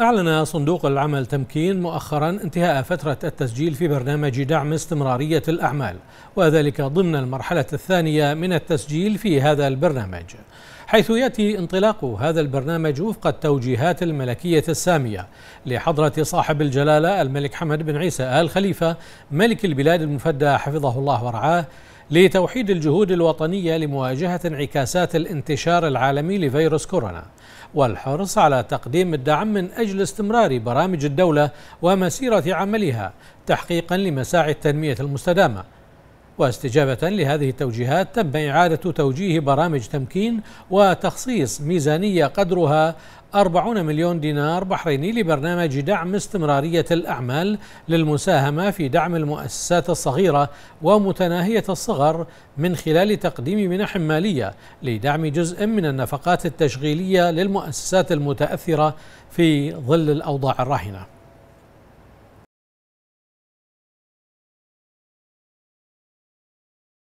أعلن صندوق العمل تمكين مؤخرا انتهاء فترة التسجيل في برنامج دعم استمرارية الأعمال وذلك ضمن المرحلة الثانية من التسجيل في هذا البرنامج حيث يأتي انطلاق هذا البرنامج وفق التوجيهات الملكية السامية لحضرة صاحب الجلالة الملك حمد بن عيسى آل خليفة ملك البلاد المفدى حفظه الله ورعاه لتوحيد الجهود الوطنية لمواجهة انعكاسات الانتشار العالمي لفيروس كورونا والحرص على تقديم الدعم من أجل استمرار برامج الدولة ومسيرة عملها تحقيقا لمساعي التنمية المستدامة واستجابة لهذه التوجيهات تم إعادة توجيه برامج تمكين وتخصيص ميزانية قدرها 40 مليون دينار بحريني لبرنامج دعم استمرارية الأعمال للمساهمة في دعم المؤسسات الصغيرة ومتناهية الصغر من خلال تقديم منح مالية لدعم جزء من النفقات التشغيلية للمؤسسات المتأثرة في ظل الأوضاع الراهنة